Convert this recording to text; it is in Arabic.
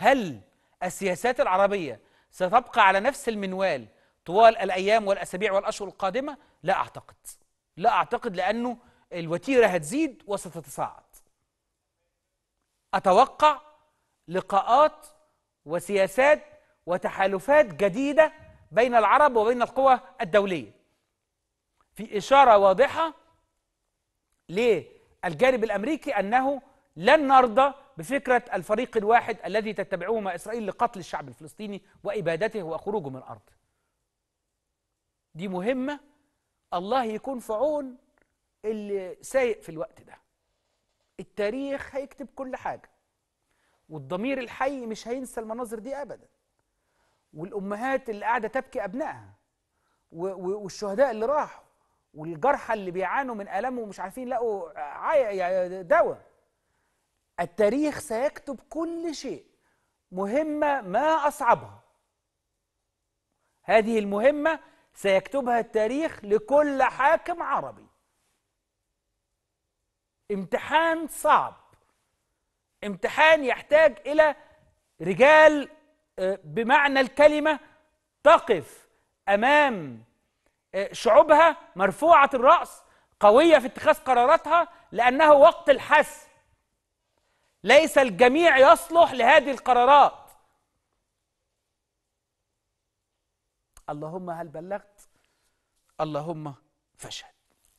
هل السياسات العربية ستبقى على نفس المنوال طوال الأيام والأسابيع والأشهر القادمة؟ لا أعتقد لا أعتقد لأنه الوتيرة هتزيد وستتصاعد أتوقع لقاءات وسياسات وتحالفات جديدة بين العرب وبين القوى الدولية في إشارة واضحة للجانب الأمريكي أنه لن نرضى بفكرة الفريق الواحد الذي تتبعهما إسرائيل لقتل الشعب الفلسطيني وإبادته وخروجه من الأرض دي مهمة الله يكون في عون اللي سايق في الوقت ده التاريخ هيكتب كل حاجة والضمير الحي مش هينسى المناظر دي أبدا والأمهات اللي قاعدة تبكي أبنائها والشهداء اللي راحوا والجرحى اللي بيعانوا من ألمه ومش عارفين يلاقوا دواء التاريخ سيكتب كل شيء مهمة ما أصعبها هذه المهمة سيكتبها التاريخ لكل حاكم عربي امتحان صعب امتحان يحتاج إلى رجال آه، بمعنى الكلمة تقف أمام آه، شعوبها مرفوعة الرأس قوية في اتخاذ قراراتها لأنه وقت الحسم ليس الجميع يصلح لهذه القرارات اللهم هل بلغت اللهم فشل